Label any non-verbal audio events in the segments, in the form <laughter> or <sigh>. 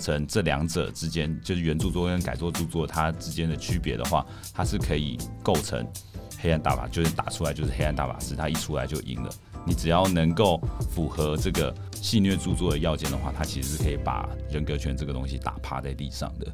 成这两者之间，就是原著作跟改作著作，它之间的区别的话，它是可以构成黑暗大法，就是打出来就是黑暗大法师，他一出来就赢了。你只要能够符合这个戏虐著作的要件的话，它其实是可以把人格权这个东西打趴在地上。的。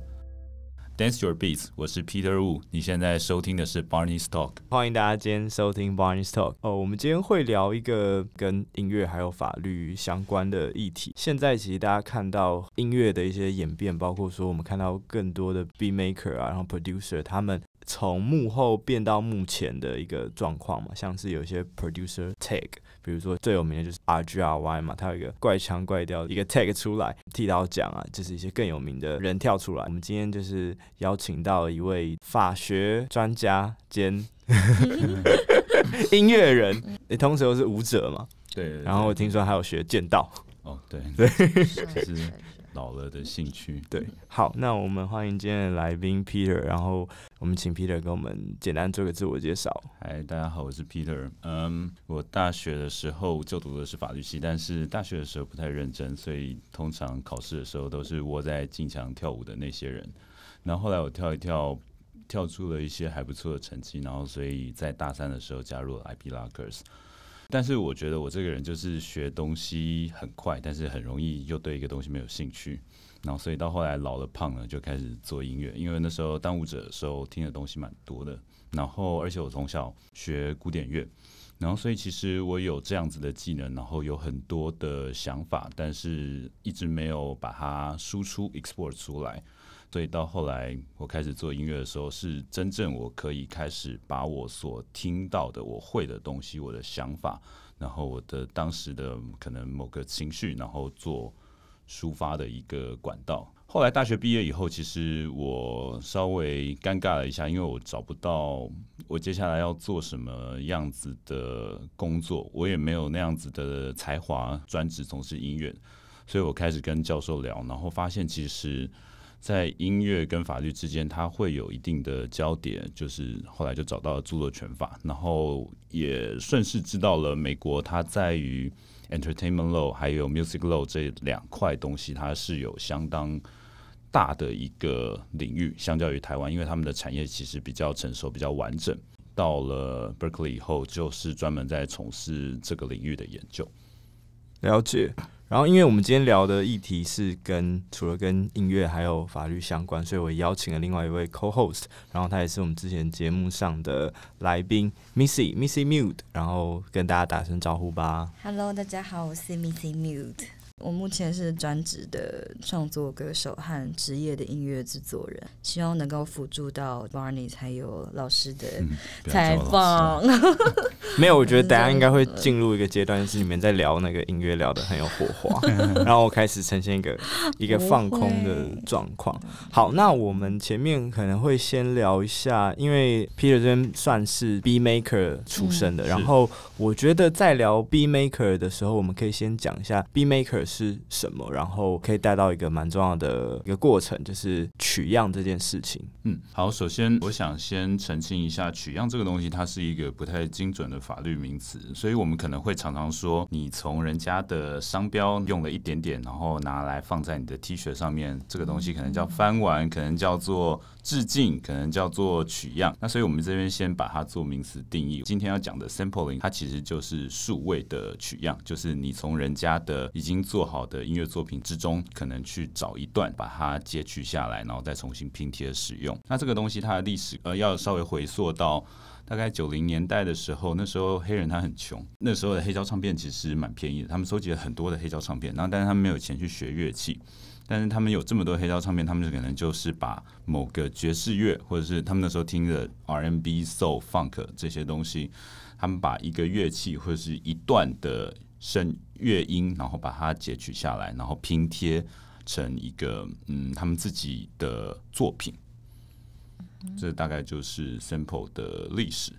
Dance your beats，我是 Peter Wu。你现在收听的是 Barney's Talk。欢迎大家今天收听 Barney's Talk。哦，我们今天会聊一个跟音乐还有法律相关的议题。现在其实大家看到音乐的一些演变，包括说我们看到更多的 b maker 啊，然后 producer 他们从幕后变到目前的一个状况嘛，像是有些 producer take。比如说最有名的就是 R G R Y 嘛，他有一个怪腔怪调，一个 tag 出来，剃刀奖啊，就是一些更有名的人跳出来。我们今天就是邀请到一位法学专家兼 <laughs> 音乐人，也同时又是舞者嘛。对，然后听说还有学剑道。哦，对，<laughs> 对，是。老了的兴趣对，好，那我们欢迎今天的来宾 Peter，然后我们请 Peter 给我们简单做个自我介绍。嗨，大家好，我是 Peter。嗯，我大学的时候就读的是法律系，但是大学的时候不太认真，所以通常考试的时候都是窝在进墙跳舞的那些人。然后后来我跳一跳，跳出了一些还不错的成绩，然后所以在大三的时候加入了 IP Lockers。但是我觉得我这个人就是学东西很快，但是很容易又对一个东西没有兴趣，然后所以到后来老了胖了就开始做音乐，因为那时候当舞者的时候听的东西蛮多的，然后而且我从小学古典乐，然后所以其实我有这样子的技能，然后有很多的想法，但是一直没有把它输出 export 出来。所以到后来，我开始做音乐的时候，是真正我可以开始把我所听到的、我会的东西、我的想法，然后我的当时的可能某个情绪，然后做抒发的一个管道。后来大学毕业以后，其实我稍微尴尬了一下，因为我找不到我接下来要做什么样子的工作，我也没有那样子的才华，专职从事音乐，所以我开始跟教授聊，然后发现其实。在音乐跟法律之间，它会有一定的交点，就是后来就找到了著作权法，然后也顺势知道了美国，它在于 entertainment law，还有 music law 这两块东西，它是有相当大的一个领域，相较于台湾，因为他们的产业其实比较成熟，比较完整。到了 Berkeley 以后，就是专门在从事这个领域的研究，了解。然后，因为我们今天聊的议题是跟除了跟音乐还有法律相关，所以我邀请了另外一位 co host，然后他也是我们之前节目上的来宾，Missy Missy Mute，然后跟大家打声招呼吧。Hello，大家好，我是 Missy Mute。我目前是专职的创作歌手和职业的音乐制作人，希望能够辅助到 Barney 才有老师的采访。<laughs> 没有，我觉得等 <laughs> 下应该会进入一个阶段，是你们在聊那个音乐聊的很有火花，<laughs> 然后我开始呈现一个一个放空的状况。好，那我们前面可能会先聊一下，因为 Peter 这边算是 B Maker 出身的，然后我觉得在聊 B Maker 的时候，我们可以先讲一下 B Maker。是什么？然后可以带到一个蛮重要的一个过程，就是取样这件事情。嗯，好，首先我想先澄清一下，取样这个东西，它是一个不太精准的法律名词，所以我们可能会常常说，你从人家的商标用了一点点，然后拿来放在你的 T 恤上面，这个东西可能叫翻完，可能叫做。致敬可能叫做取样，那所以我们这边先把它做名词定义。今天要讲的 sampling，它其实就是数位的取样，就是你从人家的已经做好的音乐作品之中，可能去找一段，把它截取下来，然后再重新拼贴使用。那这个东西它的历史呃要稍微回溯到大概九零年代的时候，那时候黑人他很穷，那时候的黑胶唱片其实蛮便宜的，他们收集了很多的黑胶唱片，然后但是他没有钱去学乐器。但是他们有这么多黑胶唱片，他们就可能就是把某个爵士乐，或者是他们那时候听的 R&B、Soul、Funk 这些东西，他们把一个乐器或者是一段的声乐音，然后把它截取下来，然后拼贴成一个嗯他们自己的作品。这大概就是 Sample 的历史。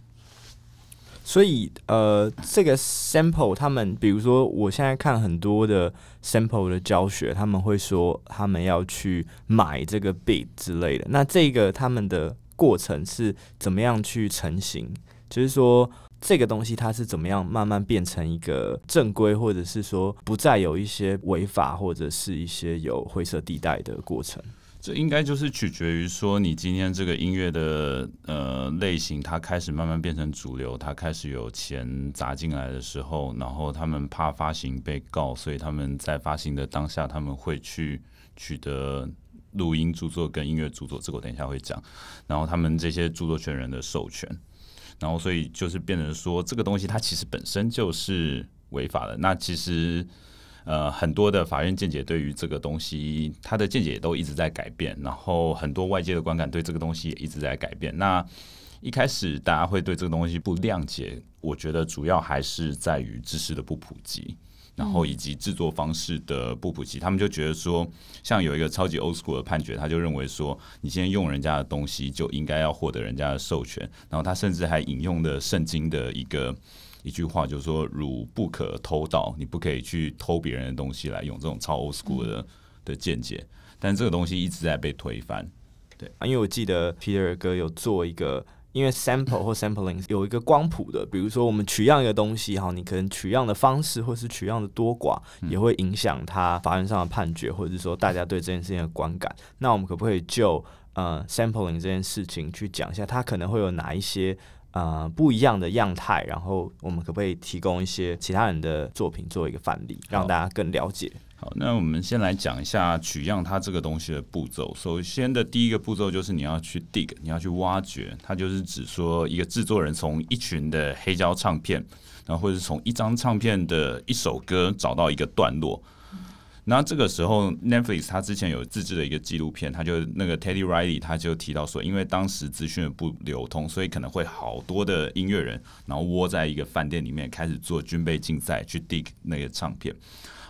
所以，呃，这个 sample，他们比如说，我现在看很多的 sample 的教学，他们会说他们要去买这个 beat 之类的。那这个他们的过程是怎么样去成型？就是说，这个东西它是怎么样慢慢变成一个正规，或者是说不再有一些违法或者是一些有灰色地带的过程？这应该就是取决于说，你今天这个音乐的呃类型，它开始慢慢变成主流，它开始有钱砸进来的时候，然后他们怕发行被告，所以他们在发行的当下，他们会去取得录音著作跟音乐著作，这个我等一下会讲。然后他们这些著作权人的授权，然后所以就是变成说，这个东西它其实本身就是违法的。那其实。呃，很多的法院见解对于这个东西，他的见解都一直在改变。然后很多外界的观感对这个东西也一直在改变。那一开始大家会对这个东西不谅解，我觉得主要还是在于知识的不普及，然后以及制作方式的不普及。他们就觉得说，像有一个超级 old school 的判决，他就认为说，你先用人家的东西就应该要获得人家的授权。然后他甚至还引用了圣经的一个。一句话就是说，如不可偷盗，你不可以去偷别人的东西来用。这种超 old school 的的见解，但这个东西一直在被推翻。对，啊、因为我记得皮尔哥有做一个，因为 sample 或 sampling 有一个光谱的，比如说我们取样一个东西哈，你可能取样的方式或是取样的多寡也会影响他法院上的判决，或者是说大家对这件事情的观感。那我们可不可以就呃 sampling 这件事情去讲一下，它可能会有哪一些？呃，不一样的样态，然后我们可不可以提供一些其他人的作品做一个范例，让大家更了解？好，那我们先来讲一下取样它这个东西的步骤。首先的第一个步骤就是你要去 dig，你要去挖掘，它就是指说一个制作人从一群的黑胶唱片，然后或者是从一张唱片的一首歌找到一个段落。那这个时候，Netflix 他之前有自制的一个纪录片，他就那个 Teddy Riley 他就提到说，因为当时资讯不流通，所以可能会好多的音乐人，然后窝在一个饭店里面开始做军备竞赛去 dig 那个唱片。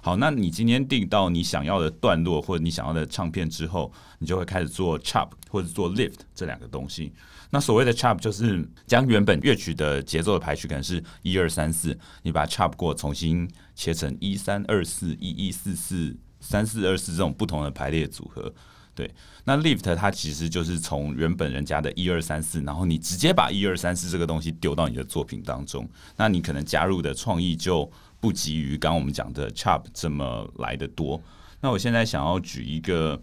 好，那你今天定到你想要的段落或者你想要的唱片之后，你就会开始做 chop 或者做 lift 这两个东西。那所谓的 chop 就是将原本乐曲的节奏的排序，可能是一二三四，你把它 chop 过重新。切成一三二四一一四四三四二四这种不同的排列组合，对。那 lift 它其实就是从原本人家的一二三四，然后你直接把一二三四这个东西丢到你的作品当中，那你可能加入的创意就不及于刚我们讲的 chop 这么来的多。那我现在想要举一个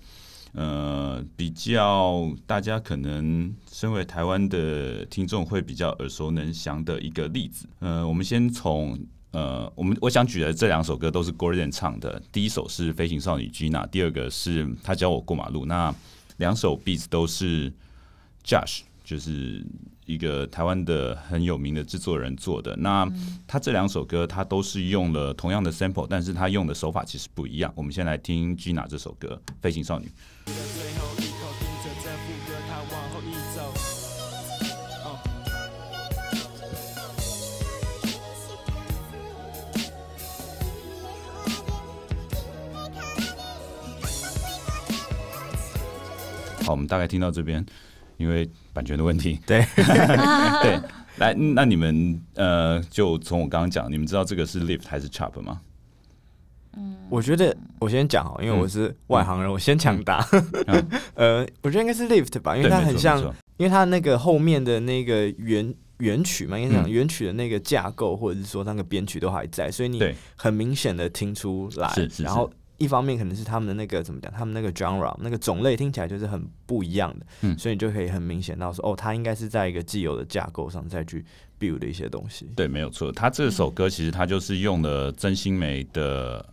呃比较大家可能身为台湾的听众会比较耳熟能详的一个例子，呃，我们先从。呃，我们我想举的这两首歌都是 Gordon 唱的，第一首是飞行少女 Gina，第二个是他教我过马路。那两首 beat s 都是 Josh，就是一个台湾的很有名的制作人做的。那他这两首歌，他都是用了同样的 sample，但是他用的手法其实不一样。我们先来听 Gina 这首歌，《飞行少女》。我们大概听到这边，因为版权的问题，<laughs> 对 <laughs> 对，来，那你们呃，就从我刚刚讲，你们知道这个是 lift 还是 chop 吗？嗯，我觉得我先讲哦，因为我是外行人，我先抢答。<laughs> 呃，我觉得应该是 lift 吧，因为它很像，因为它那个后面的那个原原曲嘛，应该讲原曲的那个架构或者是说那个编曲都还在，所以你很明显的听出来，然后。一方面可能是他们的那个怎么讲，他们那个 genre 那个种类听起来就是很不一样的，嗯，所以你就可以很明显到说，哦，他应该是在一个既有的架构上再去 build 的一些东西。对，没有错。他这首歌其实他就是用了真心梅的，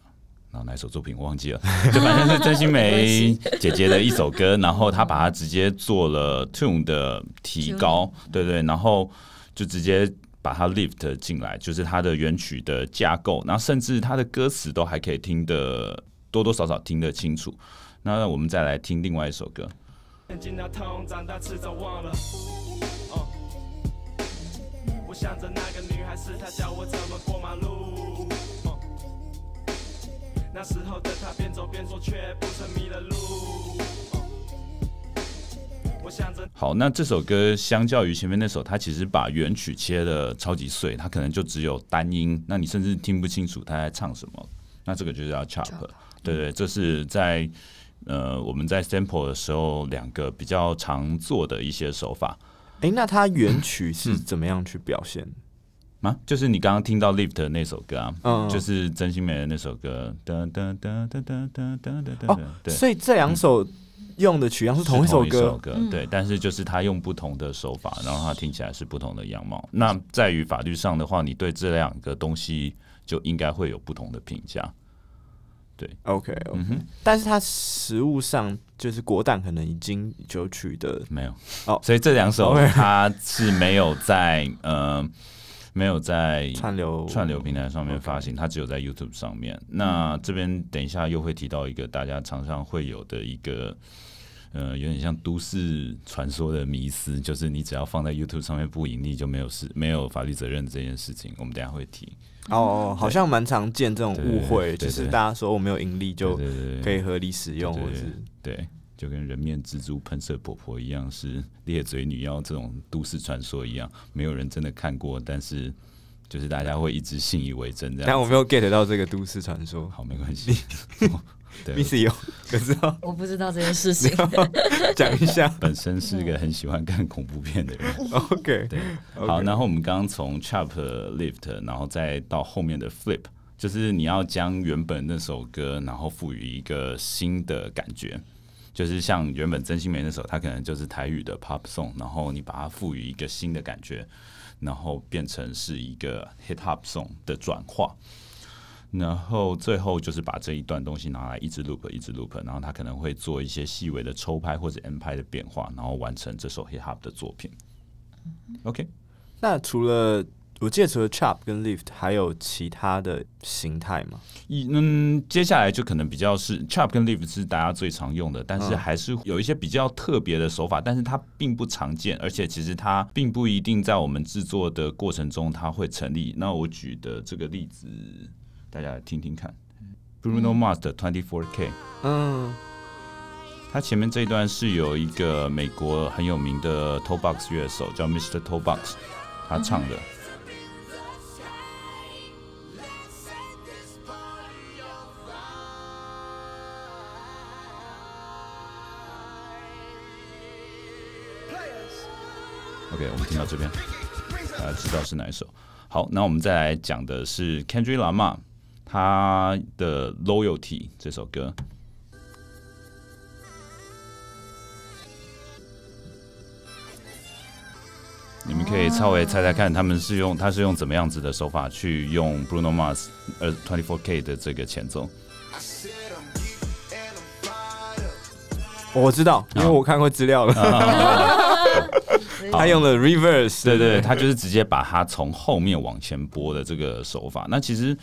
然后哪首作品我忘记了，<laughs> 反正就是真心梅姐姐的一首歌，然后他把它直接做了 tune 的提高，对对，然后就直接把它 lift 进来，就是它的原曲的架构，然后甚至它的歌词都还可以听的。多多少少听得清楚，那我们再来听另外一首歌。好，那这首歌相较于前面那首，它其实把原曲切的超级碎，它可能就只有单音，那你甚至听不清楚她在唱什么。那这个就叫 chop。对对，这是在呃，我们在 sample 的时候两个比较常做的一些手法。哎，那它原 <clears throat> 曲是怎么样去表现吗？就是你刚刚听到 lift 那首歌，啊，嗯，就是真心美人的那首歌。哒哒哒哒哒哒哒。哦，对，所以这两首用的曲样是同一首歌，对，但是就是他用不同的手法，然后它听起来是不同的样貌。那在于法律上的话，你对这两个东西就应该会有不同的评价。对，OK，OK，但是它实物上就是国档可能已经就取得没有哦，所以这两首它是没有在呃没有在串流串流平台上面发行，它只有在 YouTube 上面。那这边等一下又会提到一个大家常常会有的一个呃有点像都市传说的迷思，就是你只要放在 YouTube 上面不盈利就没有事，没有法律责任这件事情，我们等下会提。哦哦，好像蛮常见这种误会，就是大家说我没有盈利就可以合理使用，或是对，就跟人面蜘蛛喷射婆婆一样，是裂嘴女妖这种都市传说一样，没有人真的看过，但是就是大家会一直信以为真这样。但我没有 get 到这个都市传说，好，没关系。对，不知道，我不知道这件事情，<laughs> 讲一下。本身是一个很喜欢看恐怖片的人。OK，对，好。然后我们刚刚从 Chop Lift，然后再到后面的 Flip，就是你要将原本那首歌，然后赋予一个新的感觉，就是像原本真心美那首，它可能就是台语的 Pop Song，然后你把它赋予一个新的感觉，然后变成是一个 h i p h o p Song 的转化。然后最后就是把这一段东西拿来一直 loop 一直 loop，然后他可能会做一些细微的抽拍或者 M 拍的变化，然后完成这首 hip hop 的作品。OK，那除了我得除了 chop 跟 lift，还有其他的形态吗？嗯，接下来就可能比较是 chop 跟 lift 是大家最常用的，但是还是有一些比较特别的手法，但是它并不常见，而且其实它并不一定在我们制作的过程中它会成立。那我举的这个例子。大家来听听看，Bruno Mars 的《Twenty Four K》。嗯，它前面这一段是有一个美国很有名的 t o b o x 乐手叫 Mr. t o b o x 他唱的。OK，我们听到这边，大家知道是哪一首？好，那我们再来讲的是 Kendrick Lamar。他的 Loyalty 这首歌，你们可以稍微猜猜看，他们是用他是用怎么样子的手法去用 Bruno Mars 而 Twenty Four K 的这个前奏？我知道，因为我看过资料了。<laughs> 他用了 Reverse，对对，他就是直接把它从后面往前拨的这个手法。那其实。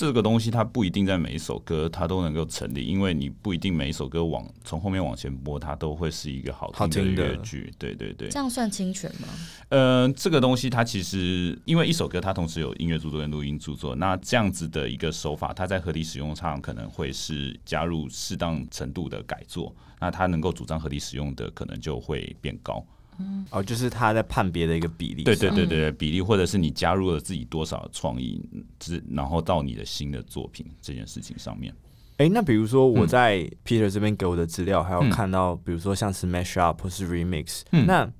这个东西它不一定在每一首歌它都能够成立，因为你不一定每一首歌往从后面往前播，它都会是一个好听的乐句。对对对，这样算侵权吗？呃，这个东西它其实因为一首歌它同时有音乐著作跟录音著作，那这样子的一个手法，它在合理使用上可能会是加入适当程度的改作，那它能够主张合理使用的可能就会变高。哦，就是他在判别的一个比例，对对对对比例，或者是你加入了自己多少创意，之然后到你的新的作品这件事情上面。哎，那比如说我在 Peter 这边给我的资料，还有看到，比如说像是 Mesh Up 或是 Remix，那。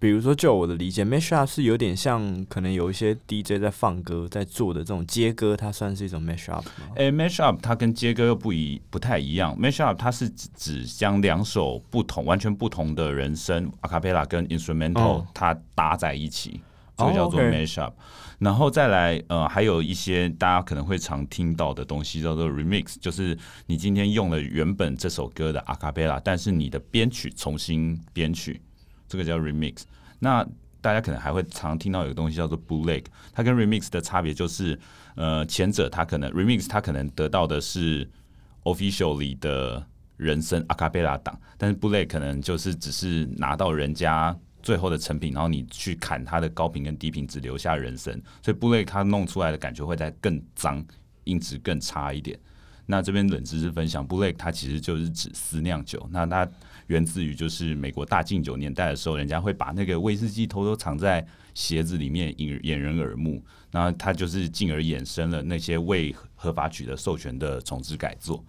比如说，就我的理解 m s h up 是有点像可能有一些 DJ 在放歌，在做的这种接歌，它算是一种 m s h up 吗？哎 m s h up 它跟接歌又不一不太一样。m s h up 它是指将两首不同、完全不同的人声（阿卡贝拉）跟 instrumental 它搭在一起，这叫做 m s h up。然后再来，呃，还有一些大家可能会常听到的东西叫做 remix，就是你今天用了原本这首歌的阿卡贝拉，但是你的编曲重新编曲。这个叫 remix，那大家可能还会常听到有个东西叫做 bleak，它跟 remix 的差别就是，呃，前者它可能 remix 它可能得到的是 official 里的人声 acapella 档，但是 bleak 可能就是只是拿到人家最后的成品，然后你去砍它的高频跟低频，只留下人声，所以 bleak 它弄出来的感觉会再更脏，音质更差一点。那这边冷知识分享，bleak 它其实就是指私酿酒，那它。源自于就是美国大禁酒年代的时候，人家会把那个威士忌偷偷藏在鞋子里面，掩掩人耳目。然后他就是进而衍生了那些未合法取得授权的重置改作。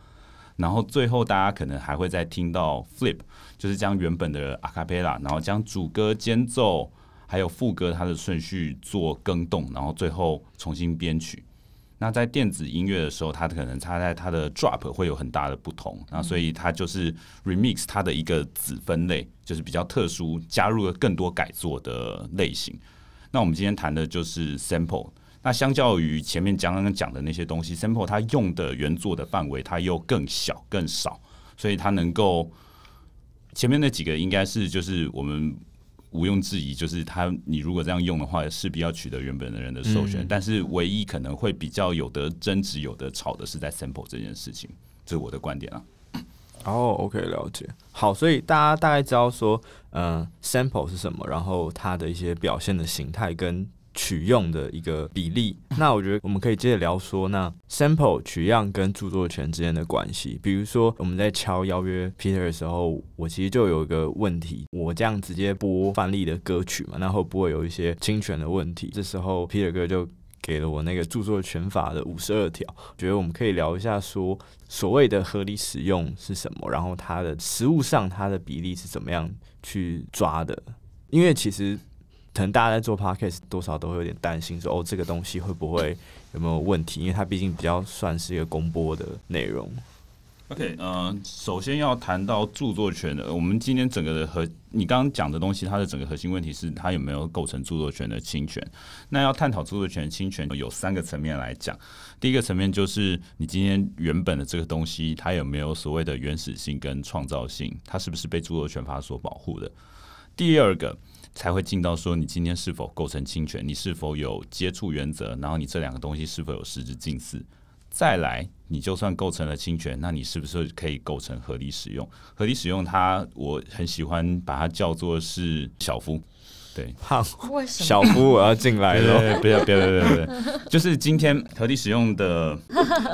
然后最后大家可能还会再听到 flip，就是将原本的阿卡贝拉，然后将主歌、间奏还有副歌它的顺序做更动，然后最后重新编曲。那在电子音乐的时候，它可能它在它的 drop 会有很大的不同，那所以它就是 remix 它的一个子分类，就是比较特殊，加入了更多改作的类型。那我们今天谈的就是 sample。那相较于前面刚刚讲的那些东西，sample 它用的原作的范围它又更小更少，所以它能够前面那几个应该是就是我们。毋庸置疑，就是他，你如果这样用的话，势必要取得原本的人的授权。但是，唯一可能会比较有的争执、有的吵的是在 sample 这件事情，这是我的观点啊。哦，OK，了解。好，所以大家大概知道说，嗯，sample 是什么，然后它的一些表现的形态跟。取用的一个比例，那我觉得我们可以接着聊说，那 sample 取样跟著作权之间的关系。比如说我们在敲邀约 Peter 的时候，我其实就有一个问题，我这样直接播范例的歌曲嘛，那会不会有一些侵权的问题。这时候 Peter 哥就给了我那个著作权法的五十二条，觉得我们可以聊一下说，所谓的合理使用是什么，然后它的实物上它的比例是怎么样去抓的？因为其实。可能大家在做 podcast 多少都会有点担心，说哦，这个东西会不会有没有问题？因为它毕竟比较算是一个公播的内容。OK，嗯，首先要谈到著作权的，我们今天整个的核，你刚刚讲的东西，它的整个核心问题是它有没有构成著作权的侵权。那要探讨著作权侵权，有三个层面来讲。第一个层面就是你今天原本的这个东西，它有没有所谓的原始性跟创造性，它是不是被著作权法所保护的？第二个。才会进到说你今天是否构成侵权，你是否有接触原则，然后你这两个东西是否有实质近似，再来你就算构成了侵权，那你是不是可以构成合理使用？合理使用它，我很喜欢把它叫做是小夫，对，胖小夫我要进来了，不要不要不要不要，就是今天合理使用的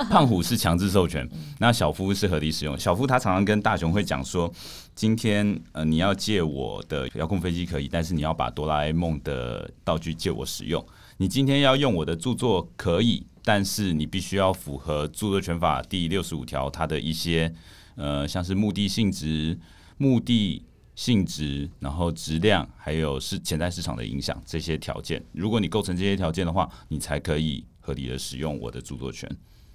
胖虎是强制授权，那小夫是合理使用，小夫他常常跟大雄会讲说。今天呃，你要借我的遥控飞机可以，但是你要把哆啦 A 梦的道具借我使用。你今天要用我的著作可以，但是你必须要符合著作权法第六十五条它的一些呃，像是目的性质、目的性质，然后质量，还有是潜在市场的影响这些条件。如果你构成这些条件的话，你才可以合理的使用我的著作权。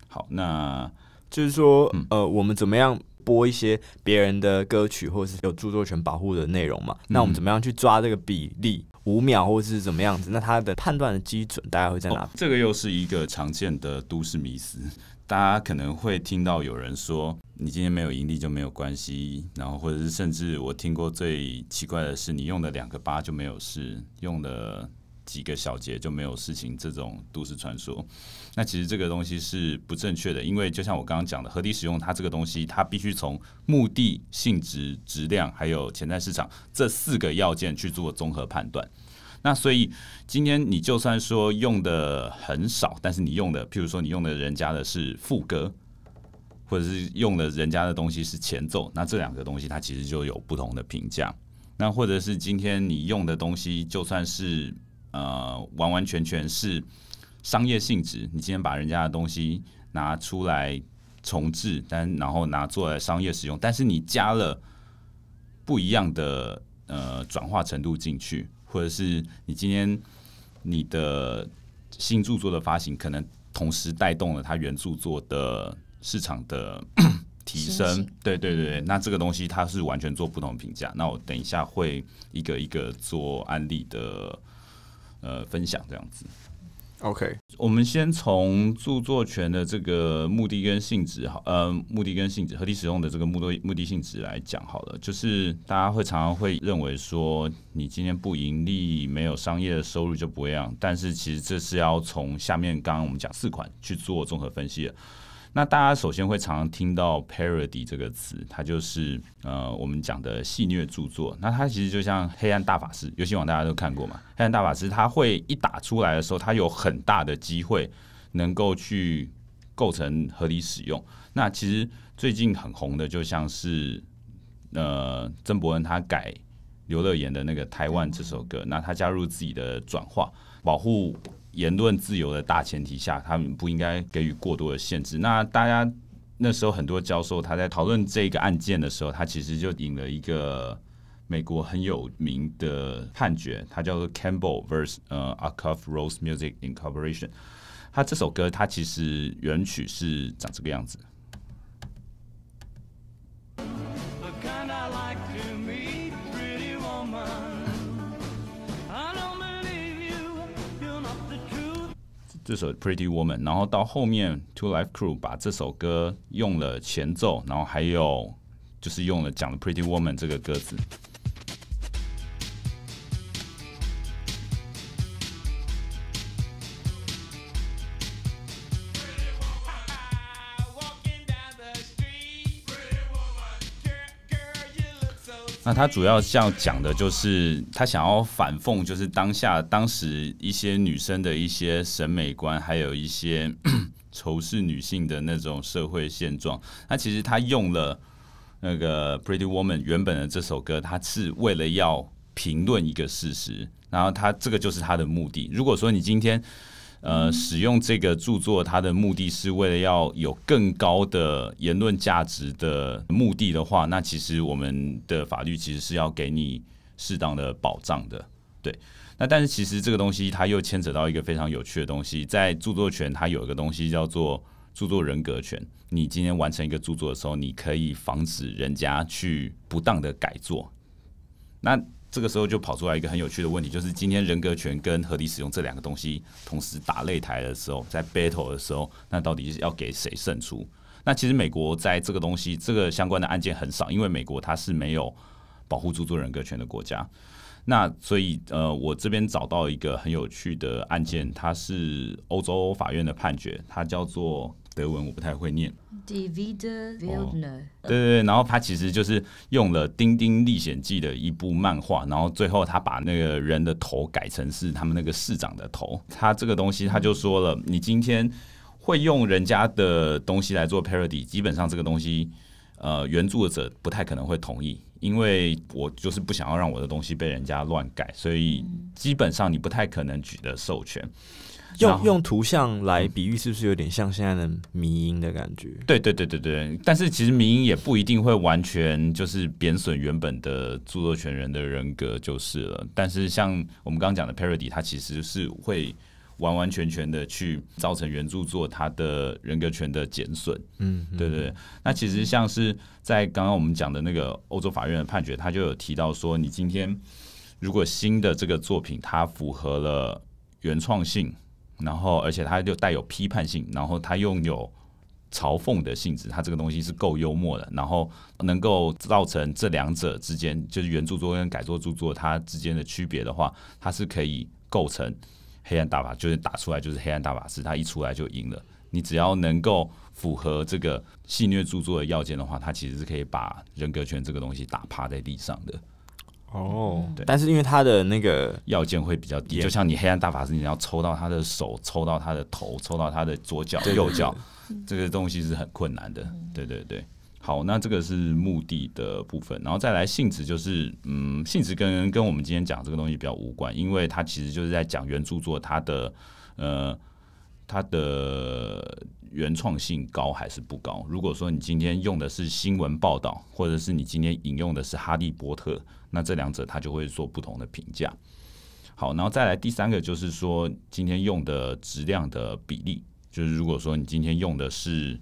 好，那就是说呃，我们怎么样？播一些别人的歌曲，或者是有著作权保护的内容嘛？那我们怎么样去抓这个比例？五秒或者是怎么样子？那它的判断的基准，大家会在哪？这个又是一个常见的都市迷思，大家可能会听到有人说：“你今天没有盈利就没有关系。”然后，或者是甚至我听过最奇怪的是：“你用了两个八就没有事，用了几个小节就没有事情。”这种都市传说。那其实这个东西是不正确的，因为就像我刚刚讲的，合理使用它这个东西，它必须从目的、性质、质量还有潜在市场这四个要件去做综合判断。那所以今天你就算说用的很少，但是你用的，譬如说你用的人家的是副歌，或者是用了人家的东西是前奏，那这两个东西它其实就有不同的评价。那或者是今天你用的东西，就算是呃完完全全是。商业性质，你今天把人家的东西拿出来重置，但然后拿做来商业使用，但是你加了不一样的呃转化程度进去，或者是你今天你的新著作的发行，可能同时带动了它原著作的市场的提升。对对对，那这个东西它是完全做不同评价。那我等一下会一个一个做案例的呃分享，这样子。OK，我们先从著作权的这个目的跟性质好，呃，目的跟性质合理使用的这个目的目的性质来讲好了，就是大家会常常会认为说，你今天不盈利，没有商业的收入就不一样，但是其实这是要从下面刚刚我们讲四款去做综合分析的。那大家首先会常常听到 parody 这个词，它就是呃我们讲的戏虐著作。那它其实就像黑暗大法师，游戏王大家都看过嘛？黑暗大法师，他会一打出来的时候，他有很大的机会能够去构成合理使用。那其实最近很红的，就像是呃曾伯恩他改刘乐言的那个台湾这首歌，那他加入自己的转化保护。言论自由的大前提下，他们不应该给予过多的限制。那大家那时候很多教授，他在讨论这个案件的时候，他其实就引了一个美国很有名的判决，它叫做 Campbell vers. 呃，Acuff Rose Music Incorporation。它这首歌，它其实原曲是长这个样子。这首《Pretty Woman》，然后到后面《Two Life Crew》把这首歌用了前奏，然后还有就是用了讲了《Pretty Woman》这个歌词。那他主要要讲的就是他想要反讽，就是当下当时一些女生的一些审美观，还有一些 <clears throat> 仇视女性的那种社会现状。那其实他用了那个《Pretty Woman》原本的这首歌，他是为了要评论一个事实，然后他这个就是他的目的。如果说你今天，呃，使用这个著作，它的目的是为了要有更高的言论价值的目的的话，那其实我们的法律其实是要给你适当的保障的，对。那但是其实这个东西它又牵扯到一个非常有趣的东西，在著作权它有一个东西叫做著作人格权。你今天完成一个著作的时候，你可以防止人家去不当的改作。那这个时候就跑出来一个很有趣的问题，就是今天人格权跟合理使用这两个东西同时打擂台的时候，在 battle 的时候，那到底是要给谁胜出？那其实美国在这个东西这个相关的案件很少，因为美国它是没有保护著作人格权的国家。那所以呃，我这边找到一个很有趣的案件，它是欧洲法院的判决，它叫做。德文我不太会念，对对，然后他其实就是用了《丁丁历险记》的一部漫画，然后最后他把那个人的头改成是他们那个市长的头。他这个东西他就说了，你今天会用人家的东西来做 parody，基本上这个东西，呃，原作者不太可能会同意，因为我就是不想要让我的东西被人家乱改，所以基本上你不太可能取得授权。用用图像来比喻，是不是有点像现在的迷音的感觉？对对对对对。但是其实迷音也不一定会完全就是贬损原本的著作权人的人格就是了。但是像我们刚刚讲的 parody，它其实是会完完全全的去造成原著作它的人格权的减损。嗯，对对。那其实像是在刚刚我们讲的那个欧洲法院的判决，它就有提到说，你今天如果新的这个作品它符合了原创性。然后，而且它就带有批判性，然后它拥有嘲讽的性质，它这个东西是够幽默的，然后能够造成这两者之间，就是原著作跟改作著作它之间的区别的话，它是可以构成黑暗大法，就是打出来就是黑暗大法师，他一出来就赢了。你只要能够符合这个戏虐著作的要件的话，它其实是可以把人格权这个东西打趴在地上。的哦，对，但是因为他的那个要件会比较低，就像你黑暗大法师，你要抽到他的手，抽到他的头，抽到他的左脚、右脚，这个东西是很困难的。对对对，好，那这个是目的的部分，然后再来性质就是，嗯，性质跟跟我们今天讲这个东西比较无关，因为它其实就是在讲原著作它的呃它的原创性高还是不高。如果说你今天用的是新闻报道，或者是你今天引用的是哈利波特。那这两者他就会做不同的评价。好，然后再来第三个就是说，今天用的质量的比例，就是如果说你今天用的是，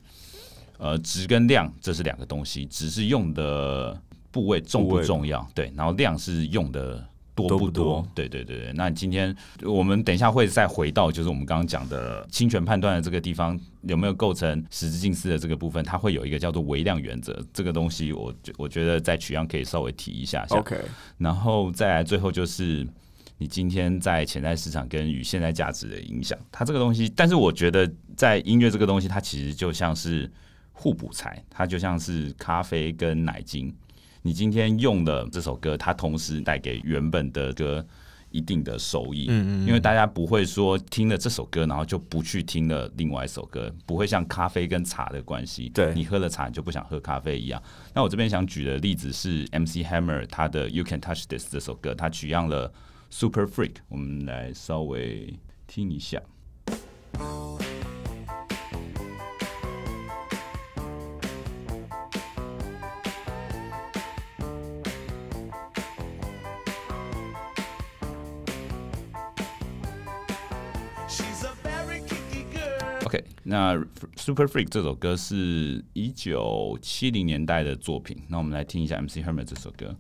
呃，值跟量这是两个东西，只是用的部位重不重要？对，然后量是用的。多不多？对对对对，那今天我们等一下会再回到，就是我们刚刚讲的侵权判断的这个地方有没有构成实质近似的这个部分，它会有一个叫做微量原则这个东西，我我觉得在取样可以稍微提一下。OK，然后再来最后就是你今天在潜在市场跟与现在价值的影响，它这个东西，但是我觉得在音乐这个东西，它其实就像是互补材，它就像是咖啡跟奶精。你今天用了这首歌，它同时带给原本的歌一定的收益，嗯嗯，因为大家不会说听了这首歌，然后就不去听了另外一首歌，不会像咖啡跟茶的关系，对，你喝了茶你就不想喝咖啡一样。那我这边想举的例子是 M. C. Hammer 他的《You Can Touch This》这首歌，他取样了 Super Freak，我们来稍微听一下。那《Super Freak》这首歌是一九七零年代的作品。那我们来听一下 MC h e r m i t 这首歌。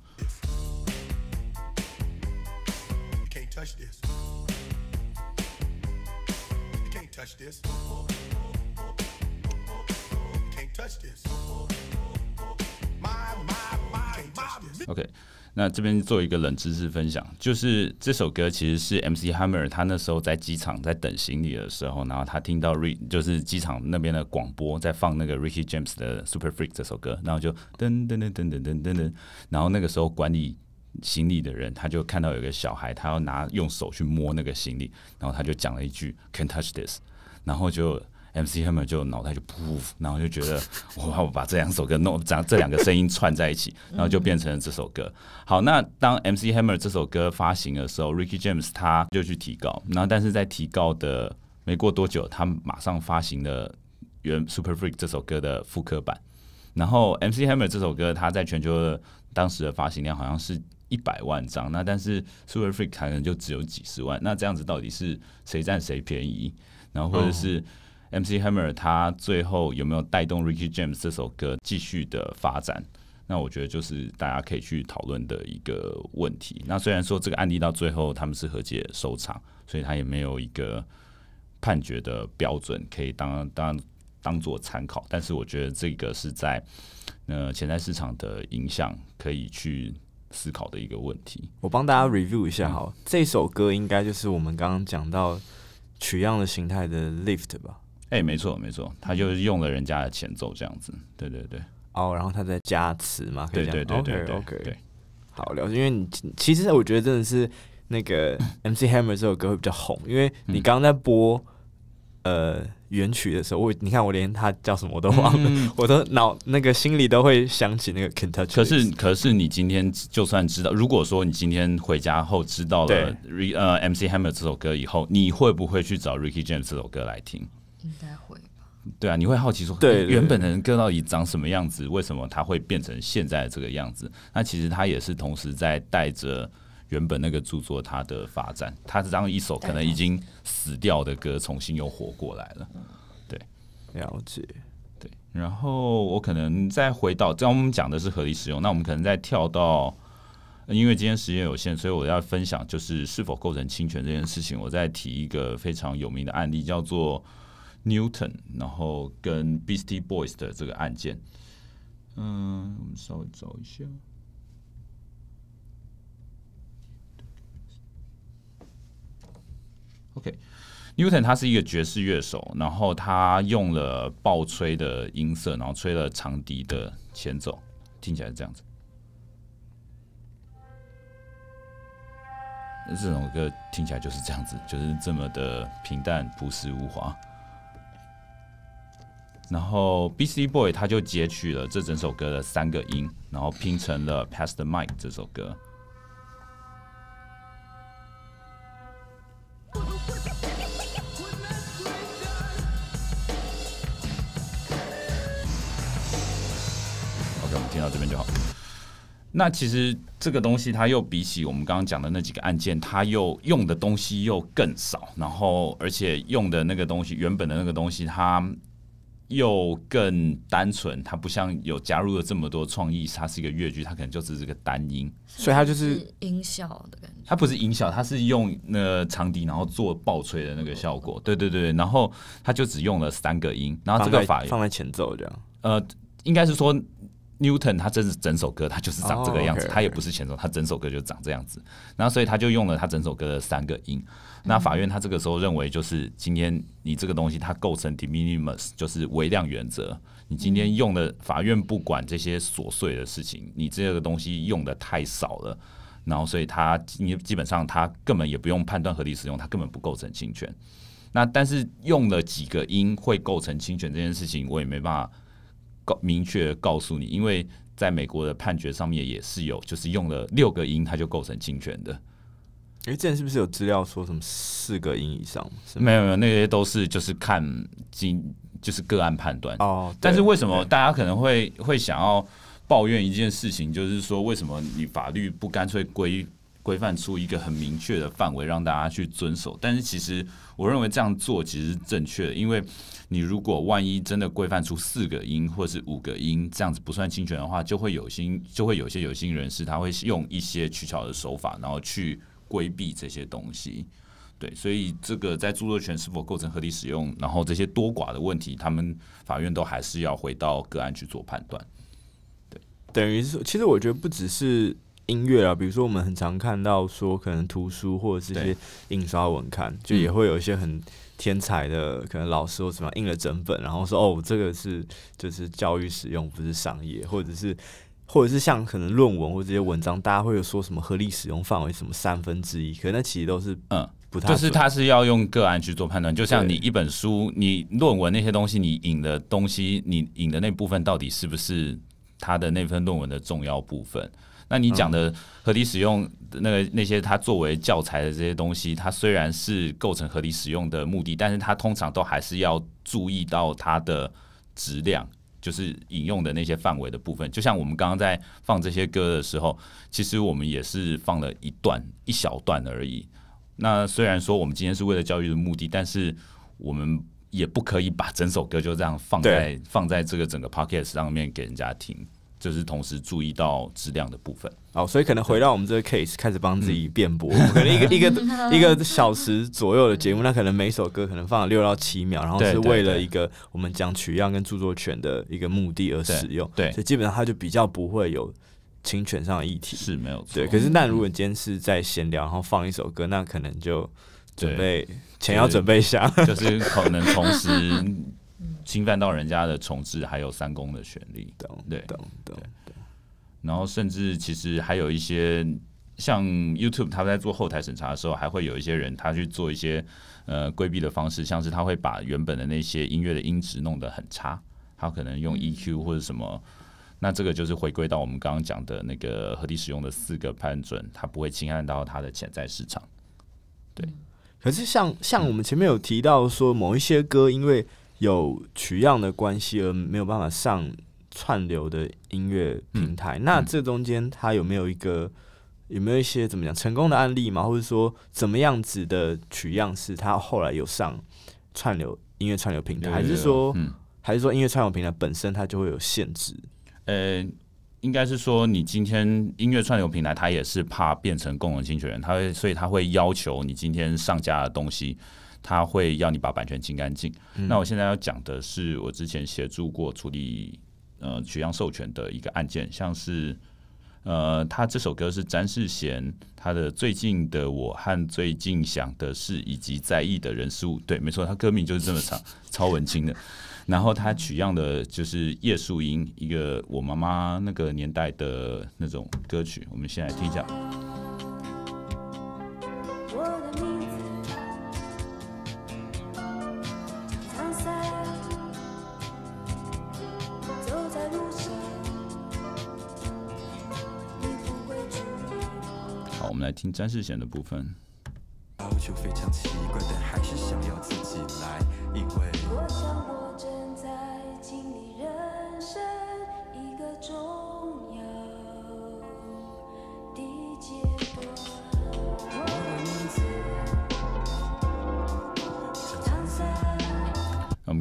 Okay. 那这边做一个冷知识分享，就是这首歌其实是 M C Hammer，他那时候在机场在等行李的时候，然后他听到 R，就是机场那边的广播在放那个 Ricky James 的 Super Freak 这首歌，然后就噔噔噔噔噔噔噔，然后那个时候管理行李的人，他就看到有个小孩，他要拿用手去摸那个行李，然后他就讲了一句 Can't touch this，然后就。M.C.Hammer 就脑袋就噗，然后就觉得我要把这两首歌弄，将这两个声音串在一起，然后就变成了这首歌。好，那当 M.C.Hammer 这首歌发行的时候，Ricky James 他就去提高，然后但是在提高的没过多久，他马上发行了原 Super Freak 这首歌的复刻版。然后 M.C.Hammer 这首歌，它在全球的当时的发行量好像是一百万张，那但是 Super Freak 可能就只有几十万。那这样子到底是谁占谁便宜？然后或者是？M.C. Hammer 他最后有没有带动 Ricky James 这首歌继续的发展？那我觉得就是大家可以去讨论的一个问题。那虽然说这个案例到最后他们是和解收场，所以他也没有一个判决的标准可以当当当做参考。但是我觉得这个是在呃潜在市场的影响可以去思考的一个问题。我帮大家 review 一下，好，这首歌应该就是我们刚刚讲到取样的形态的 Lift 吧。哎，没错没错，他就是用了人家的前奏这样子，对对对。哦，然后他在加词嘛。对对对对对。OK，好了解。因为你其实我觉得真的是那个 <laughs> MC Hammer 这首歌会比较红，因为你刚刚在播呃原曲的时候，我你看我连他叫什么我都忘了，<laughs> 我都脑那个心里都会想起那个 Kentucky。可是可是你今天就算知道，如果说你今天回家后知道了呃 MC Hammer 这首歌以后，你会不会去找 Ricky James 这首歌来听？应该会吧。对啊，你会好奇说，对，原本的人歌到底长什么样子？为什么它会变成现在这个样子？那其实它也是同时在带着原本那个著作它的发展，它是让一首可能已经死掉的歌重新又活过来了。对，了解。对，然后我可能再回到，这样我们讲的是合理使用，那我们可能再跳到，因为今天时间有限，所以我要分享就是是否构成侵权这件事情，我再提一个非常有名的案例，叫做。Newton，然后跟 Beastie Boys 的这个案件，嗯，我们稍微找一下。OK，Newton 他是一个爵士乐手，然后他用了爆吹的音色，然后吹了长笛的前奏，听起来是这样子。这首歌听起来就是这样子，就是这么的平淡朴实无华。然后 B C Boy 他就截取了这整首歌的三个音，然后拼成了 Past Mike 这首歌。OK，我们听到这边就好。那其实这个东西，它又比起我们刚刚讲的那几个案件，它又用的东西又更少，然后而且用的那个东西，原本的那个东西，它。又更单纯，它不像有加入了这么多创意，它是一个乐剧，它可能就只是个单音，所以它就是音效的感觉。它不是音效，它是用那长笛，然后做爆吹的那个效果。对对对，然后它就只用了三个音，然后这个法放在前奏这样。呃，应该是说 Newton 他这是整首歌，他就是长这个样子，他也不是前奏，他整首歌就长这样子，然后所以他就用了他整首歌的三个音。那法院他这个时候认为，就是今天你这个东西它构成 d e m i n i m u s 就是微量原则。你今天用的法院不管这些琐碎的事情，你这个东西用的太少了，然后所以他你基本上他根本也不用判断合理使用，它根本不构成侵权。那但是用了几个音会构成侵权这件事情，我也没办法告明确告诉你，因为在美国的判决上面也是有，就是用了六个音它就构成侵权的。哎，之前是不是有资料说什么四个音以上？没有，没有，那些都是就是看经，就是个案判断哦。但是为什么大家可能会会想要抱怨一件事情，就是说为什么你法律不干脆规规范出一个很明确的范围让大家去遵守？但是其实我认为这样做其实是正确的，因为你如果万一真的规范出四个音或是五个音这样子不算侵权的话，就会有心就会有些有心人士他会用一些取巧的手法，然后去。规避这些东西，对，所以这个在著作权是否构成合理使用，然后这些多寡的问题，他们法院都还是要回到个案去做判断。对，等于是，其实我觉得不只是音乐啊，比如说我们很常看到说，可能图书或者是一些印刷文刊，就也会有一些很天才的，可能老师或什么印了整本，然后说哦，这个是就是教育使用，不是商业，或者是。或者是像可能论文或这些文章，大家会有说什么合理使用范围什么三分之一，可那其实都是嗯不太。就是他是要用个案去做判断，就像你一本书、你论文那些东西，你引的东西，你引的那部分到底是不是他的那份论文的重要部分？那你讲的合理使用那个那些他作为教材的这些东西，它虽然是构成合理使用的目的，但是它通常都还是要注意到它的质量。就是引用的那些范围的部分，就像我们刚刚在放这些歌的时候，其实我们也是放了一段一小段而已。那虽然说我们今天是为了教育的目的，但是我们也不可以把整首歌就这样放在放在这个整个 p o c k e t 上面给人家听。就是同时注意到质量的部分，哦，所以可能回到我们这个 case，开始帮自己辩驳。可能一个一个 <laughs> 一个小时左右的节目，那可能每首歌可能放六到七秒，然后是为了一个我们讲取样跟著作权的一个目的而使用，对，所以基本上它就比较不会有侵权上的议题，是没有错。对，可是那如果今天是在闲聊，然后放一首歌，那可能就准备钱要准备一下，就是可能同时。侵犯到人家的重置还有三公的权利，等等等，然后甚至其实还有一些像 YouTube，他们在做后台审查的时候，还会有一些人他去做一些呃规避的方式，像是他会把原本的那些音乐的音质弄得很差，他可能用 EQ 或者什么，那这个就是回归到我们刚刚讲的那个合理使用的四个判准，他不会侵犯到他的潜在市场。对，可是像像我们前面有提到说，某一些歌因为有取样的关系而没有办法上串流的音乐平台，那这中间它有没有一个有没有一些怎么讲成功的案例嘛？或者说怎么样子的取样是它后来有上串流音乐串流平台，还是说还是说音乐串流平台本身它就会有限制？呃，应该是说你今天音乐串流平台它也是怕变成共同侵权，它所以它会要求你今天上架的东西。他会要你把版权清干净。那我现在要讲的是，我之前协助过处理呃取样授权的一个案件，像是呃，他这首歌是詹世贤，他的最近的我和最近想的事》以及在意的人事物，对，没错，他歌名就是这么长，<laughs> 超文青的。然后他取样的就是叶素英一个我妈妈那个年代的那种歌曲，我们先来听一下。们来听詹士贤的部分。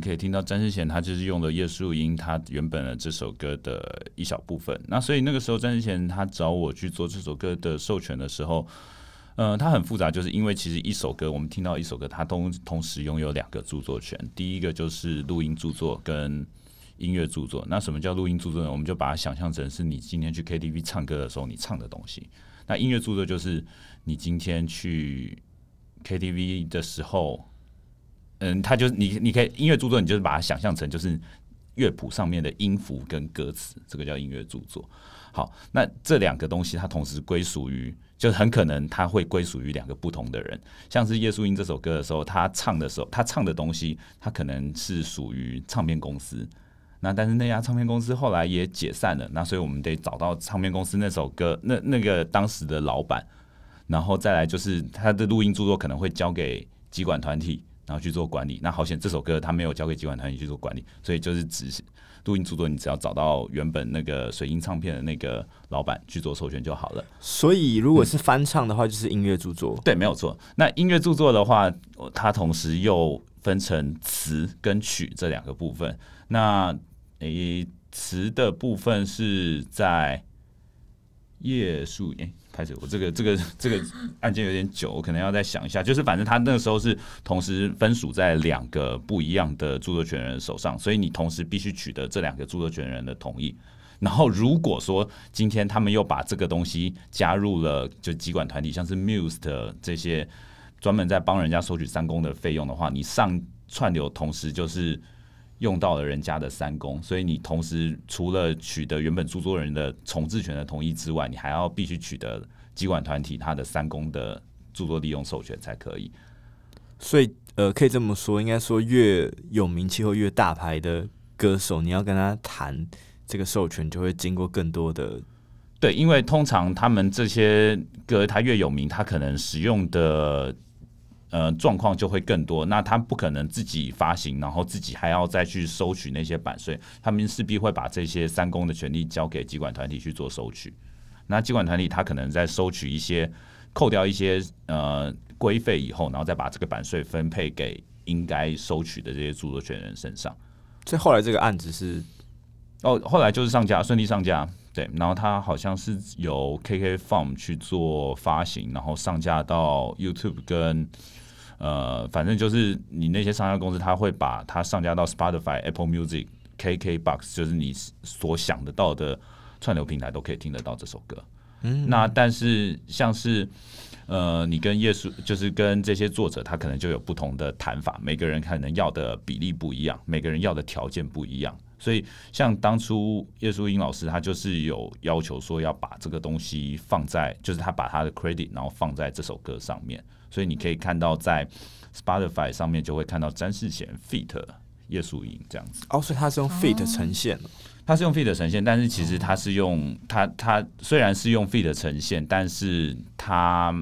可以听到詹智贤，他就是用了叶树英他原本的这首歌的一小部分。那所以那个时候詹智贤他找我去做这首歌的授权的时候，嗯，他很复杂，就是因为其实一首歌我们听到一首歌，他同同时拥有两个著作权。第一个就是录音著作跟音乐著作。那什么叫录音著作呢？我们就把它想象成是你今天去 KTV 唱歌的时候你唱的东西。那音乐著作就是你今天去 KTV 的时候。嗯，他就是你，你可以音乐著作，你就是把它想象成就是乐谱上面的音符跟歌词，这个叫音乐著作。好，那这两个东西它同时归属于，就很可能它会归属于两个不同的人。像是叶稣英这首歌的时候，他唱的时候，他唱的东西，他可能是属于唱片公司。那但是那家唱片公司后来也解散了，那所以我们得找到唱片公司那首歌，那那个当时的老板，然后再来就是他的录音著作可能会交给机管团体。然后去做管理，那好险这首歌他没有交给集管团体去做管理，所以就是是录音著作，你只要找到原本那个水印唱片的那个老板去做授权就好了。所以如果是翻唱的话，就是音乐著作，对，没有错。那音乐著作的话，它同时又分成词跟曲这两个部分。那诶，词的部分是在叶素言。开始，我这个这个这个案件有点久，我可能要再想一下。就是反正他那个时候是同时分属在两个不一样的著作权人手上，所以你同时必须取得这两个著作权人的同意。然后如果说今天他们又把这个东西加入了就集管团体，像是 Muse 的这些专门在帮人家收取三公的费用的话，你上串流同时就是。用到了人家的三公，所以你同时除了取得原本著作人的重置权的同意之外，你还要必须取得机管团体他的三公的著作利用授权才可以。所以，呃，可以这么说，应该说越有名气或越大牌的歌手，你要跟他谈这个授权，就会经过更多的对，因为通常他们这些歌，他越有名，他可能使用的。呃，状况就会更多。那他不可能自己发行，然后自己还要再去收取那些版税，他们势必会把这些三公的权利交给集管团体去做收取。那集管团体他可能在收取一些、扣掉一些呃规费以后，然后再把这个版税分配给应该收取的这些著作权人身上。所以后来这个案子是。哦，后来就是上架，顺利上架，对。然后它好像是由 KK f u m 去做发行，然后上架到 YouTube 跟呃，反正就是你那些上架公司，它会把它上架到 Spotify、Apple Music、KK Box，就是你所想得到的串流平台都可以听得到这首歌。嗯，那但是像是呃，你跟耶稣，就是跟这些作者，他可能就有不同的谈法，每个人可能要的比例不一样，每个人要的条件不一样。所以，像当初叶淑英老师，他就是有要求说要把这个东西放在，就是他把他的 credit，然后放在这首歌上面。所以你可以看到，在 Spotify 上面就会看到詹世贤 feat 叶淑英这样子。哦，所以他是用 feat 呈现，他是用 f e e t 呈现，但是其实他是用他他虽然是用 f e e t 呈现，但是他。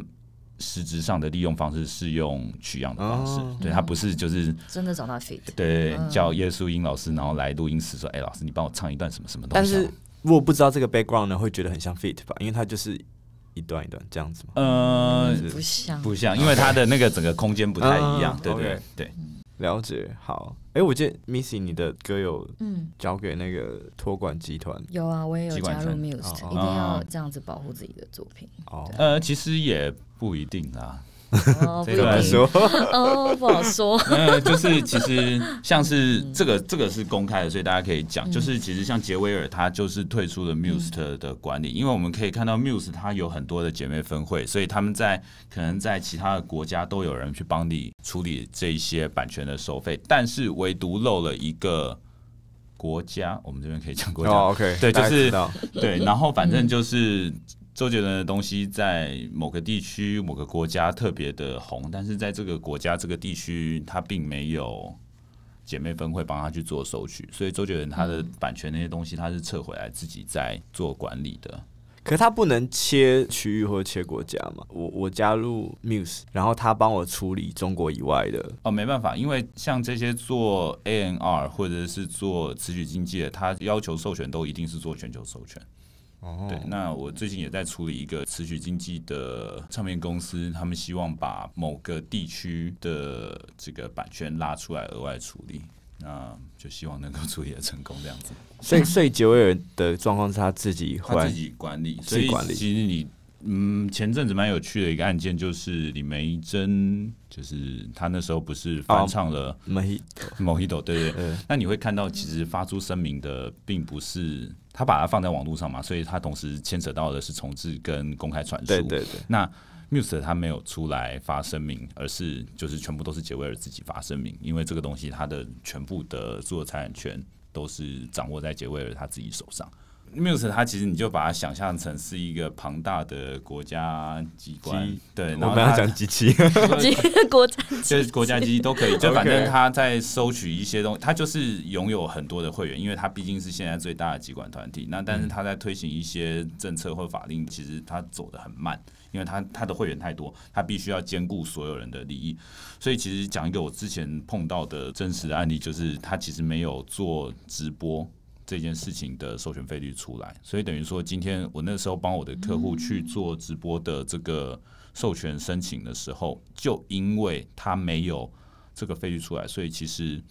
实质上的利用方式是用取样的方式，对他不是就是真的找到 fit。对，叫耶稣英老师，然后来录音室说：“哎，老师，你帮我唱一段什么什么东西。”但是如果不知道这个 background 呢，会觉得很像 fit 吧，因为它就是一段一段这样子嘛。嗯，不像不像，因为它的那个整个空间不太一样，对对？对。了解，好。哎，我记得 Missy 你的歌有嗯交给那个托管集团，有啊，我也有加入 Muse，一定要这样子保护自己的作品。呃，其实也不一定啊。不好说，哦，不好说。嗯，<laughs> 就是其实 <laughs> 像是这个，这个是公开的，所以大家可以讲。就是其实像杰威尔，他就是退出了 Muse 的管理，因为我们可以看到 Muse 它有很多的姐妹分会，所以他们在可能在其他的国家都有人去帮你处理这些版权的收费，但是唯独漏了一个国家，我们这边可以讲国家。OK，对，就是对，然后反正就是。周杰伦的东西在某个地区、某个国家特别的红，但是在这个国家、这个地区，他并没有姐妹分会帮他去做授权，所以周杰伦他的版权那些东西，他是撤回来自己在做管理的。可他不能切区域或切国家嘛？我我加入 Muse，然后他帮我处理中国以外的。哦，没办法，因为像这些做 ANR 或者是做词曲经济的，他要求授权都一定是做全球授权。对，那我最近也在处理一个持续经济的唱片公司，他们希望把某个地区的这个版权拉出来额外处理，那就希望能够处理的成功这样子。所以，所以杰威尔的状况是他自己，他自己管理，自己管理。嗯，前阵子蛮有趣的一个案件，就是李梅珍，就是他那时候不是翻唱了某一某一度，对对对。那你会看到，其实发出声明的并不是他，把它放在网络上嘛，所以他同时牵扯到的是重置跟公开传输。对对对。那 Muse 他没有出来发声明，而是就是全部都是杰威尔自己发声明，因为这个东西他的全部的著作财产权都是掌握在杰威尔他自己手上。Muse，他其实你就把它想象成是一个庞大的国家机关，对，我不要讲机器，<laughs> <laughs> 国家机就是国家机都可以，就反正他在收取一些东，他就是拥有很多的会员，因为他毕竟是现在最大的机关团体。那但是他在推行一些政策或法令，其实他走的很慢，因为他他的会员太多，他必须要兼顾所有人的利益。所以其实讲一个我之前碰到的真实案例，就是他其实没有做直播。这件事情的授权费率出来，所以等于说，今天我那时候帮我的客户去做直播的这个授权申请的时候，就因为他没有这个费率出来，所以其实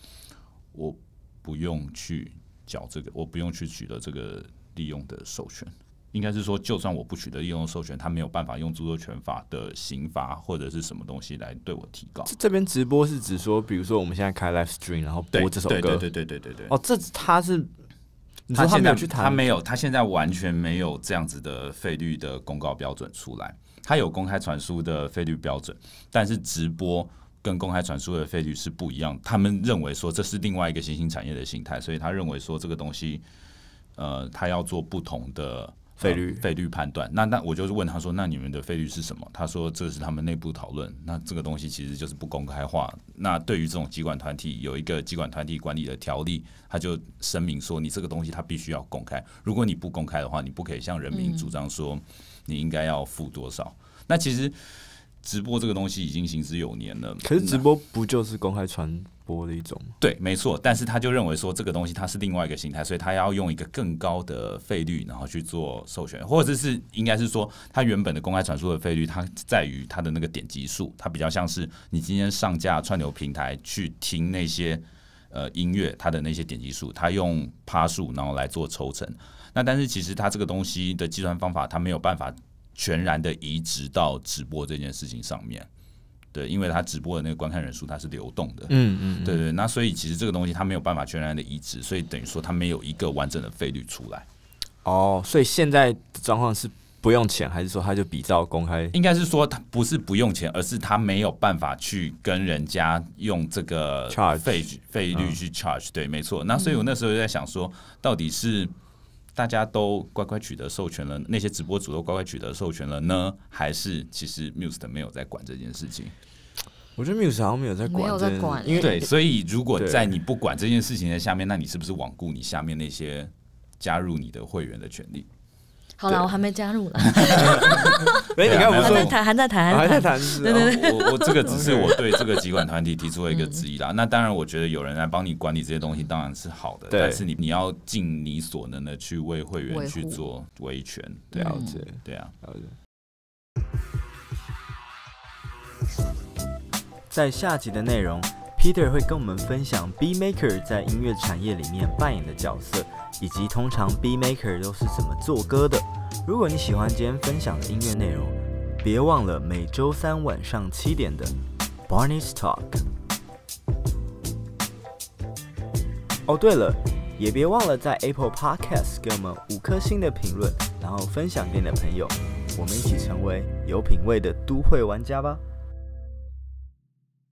我不用去缴这个，我不用去取得这个利用的授权。应该是说，就算我不取得利用授权，他没有办法用著作权法的刑罚或者是什么东西来对我提高。这边直播是指说，比如说我们现在开 live stream，然后播这首歌，对对对对对对对。哦，这他是。他现在去谈，他没有，他现在完全没有这样子的费率的公告标准出来。他有公开传输的费率标准，但是直播跟公开传输的费率是不一样。他们认为说这是另外一个新兴产业的形态，所以他认为说这个东西，呃，他要做不同的。费率费率判断，那那我就是问他说，那你们的费率是什么？他说这是他们内部讨论，那这个东西其实就是不公开化。那对于这种机关团体有一个机关团体管理的条例，他就声明说，你这个东西他必须要公开，如果你不公开的话，你不可以向人民主张说你应该要付多少。那其实直播这个东西已经行之有年了，可是直播不就是公开传？玻的一种对，没错，但是他就认为说这个东西它是另外一个形态，所以他要用一个更高的费率，然后去做授权，或者是应该是说，他原本的公开传输的费率，它在于它的那个点击数，它比较像是你今天上架串流平台去听那些呃音乐，它的那些点击数，它用趴数然后来做抽成。那但是其实它这个东西的计算方法，它没有办法全然的移植到直播这件事情上面。对，因为他直播的那个观看人数它是流动的，嗯嗯，对对，那所以其实这个东西它没有办法全然的移植，所以等于说它没有一个完整的费率出来。哦，所以现在的状况是不用钱，还是说他就比照公开？应该是说他不是不用钱，而是他没有办法去跟人家用这个 charge 费率费率去 charge，对，没错。那所以我那时候就在想说，到底是。大家都乖乖取得授权了，那些直播主都乖乖取得授权了呢？还是其实 Muse 没有在管这件事情？我觉得 Muse 好像没有在管，因为对，所以如果在你不管这件事情的下面，那你是不是罔顾你下面那些加入你的会员的权利？好了，我还没加入啦。哎，<laughs> 你看，我们还在谈，还在谈，还在谈。对对对，我我这个只是我对这个集管团体提出了一个质疑啦。那当然，我觉得有人来帮你管理这些东西当然是好的，但是你你要尽你所能的去为会员去做维权，对啊，对啊，对啊。在下集的内容，Peter 会跟我们分享 B Maker 在音乐产业里面扮演的角色。以及通常 B Maker 都是怎么做歌的？如果你喜欢今天分享的音乐内容，别忘了每周三晚上七点的 Barney's Talk。哦，对了，也别忘了在 Apple Podcast 给我们五颗星的评论，然后分享给你的朋友，我们一起成为有品味的都会玩家吧。